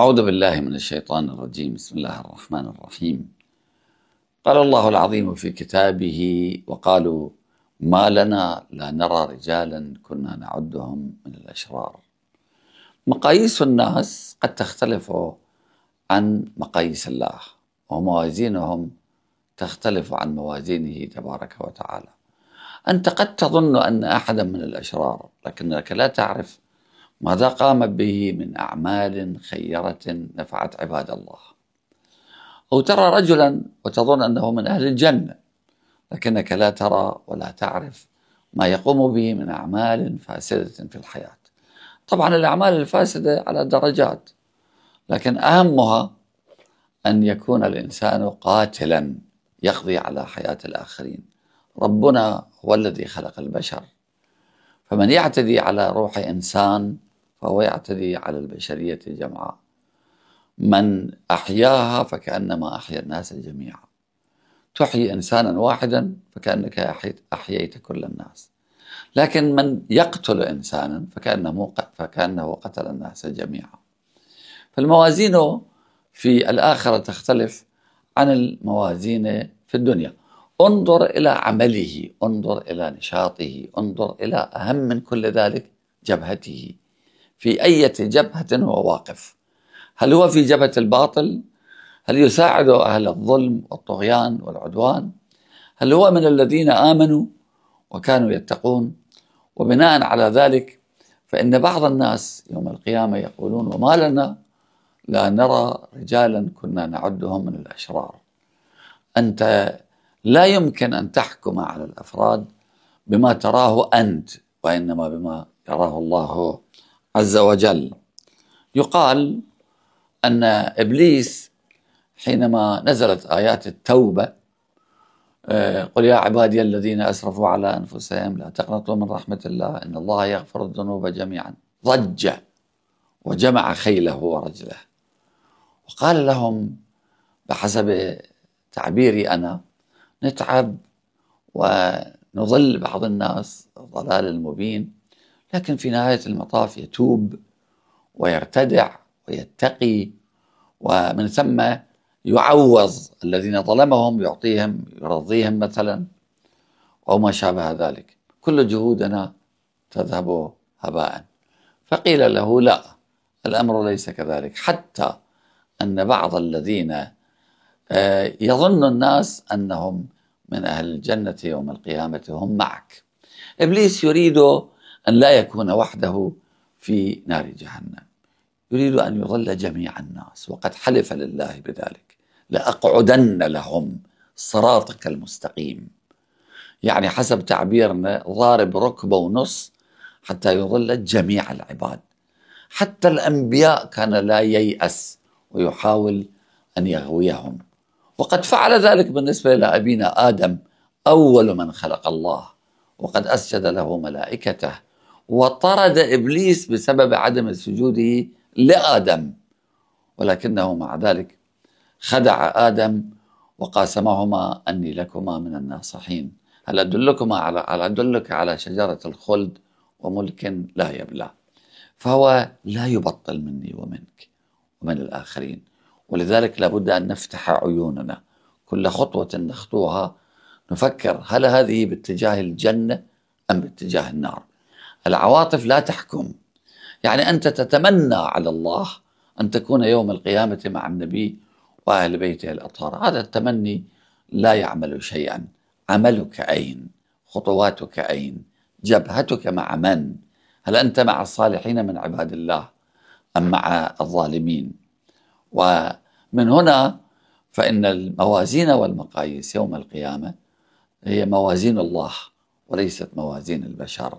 أعوذ بالله من الشيطان الرجيم بسم الله الرحمن الرحيم قال الله العظيم في كتابه وقالوا ما لنا لا نرى رجالا كنا نعدهم من الأشرار مقاييس الناس قد تختلف عن مقاييس الله وموازينهم تختلف عن موازينه تبارك وتعالى أنت قد تظن أن أحدا من الأشرار لكنك لا تعرف ماذا قام به من أعمال خيرة نفعت عباد الله أو ترى رجلا وتظن أنه من أهل الجنة لكنك لا ترى ولا تعرف ما يقوم به من أعمال فاسدة في الحياة طبعا الأعمال الفاسدة على درجات لكن أهمها أن يكون الإنسان قاتلا يقضي على حياة الآخرين ربنا هو الذي خلق البشر فمن يعتدي على روح إنسان فهو يعتدي على البشرية جمعاء من أحياها فكأنما أحيا الناس جميعا تحيي إنسانا واحدا فكأنك أحييت كل الناس لكن من يقتل إنسانا فكأنه, فكأنه قتل الناس جميعا فالموازين في الآخرة تختلف عن الموازين في الدنيا انظر إلى عمله انظر إلى نشاطه انظر إلى أهم من كل ذلك جبهته في أي جبهة هو واقف هل هو في جبهة الباطل هل يساعد أهل الظلم والطغيان والعدوان هل هو من الذين آمنوا وكانوا يتقون وبناء على ذلك فإن بعض الناس يوم القيامة يقولون وما لنا لا نرى رجالا كنا نعدهم من الأشرار أنت لا يمكن أن تحكم على الأفراد بما تراه أنت وإنما بما يراه الله هو عز وجل يقال أن إبليس حينما نزلت آيات التوبة آه، قل يا عبادي الذين أسرفوا على أنفسهم لا تقنطوا من رحمة الله إن الله يغفر الذنوب جميعا ضج وجمع خيله ورجله وقال لهم بحسب تعبيري أنا نتعب ونضل بعض الناس الضلال المبين لكن في نهاية المطاف يتوب ويرتدع ويتقي ومن ثم يعوض الذين ظلمهم يعطيهم يرضيهم مثلا أو ما شابه ذلك كل جهودنا تذهب هباء فقيل له لا الأمر ليس كذلك حتى أن بعض الذين آه، يظن الناس أنهم من أهل الجنة يوم القيامة هم معك إبليس يريد أن لا يكون وحده في نار جهنم يريد أن يظل جميع الناس وقد حلف لله بذلك لأقعدن لهم صراطك المستقيم يعني حسب تعبيرنا ضارب ركبة ونص حتى يظل جميع العباد حتى الأنبياء كان لا ييأس ويحاول أن يغويهم وقد فعل ذلك بالنسبة إلى أبينا آدم أول من خلق الله وقد أسجد له ملائكته وطرد ابليس بسبب عدم سجوده لادم ولكنه مع ذلك خدع ادم وقاسمهما اني لكما من الناصحين هل ادلكما على هل ادلك على شجره الخلد وملك لا يبلى فهو لا يبطل مني ومنك ومن الاخرين ولذلك لابد ان نفتح عيوننا كل خطوه نخطوها نفكر هل هذه باتجاه الجنه ام باتجاه النار العواطف لا تحكم يعني أنت تتمنى على الله أن تكون يوم القيامة مع النبي وأهل بيته الأطهار هذا التمني لا يعمل شيئا عملك أين خطواتك أين جبهتك مع من هل أنت مع الصالحين من عباد الله أم مع الظالمين ومن هنا فإن الموازين والمقاييس يوم القيامة هي موازين الله وليست موازين البشر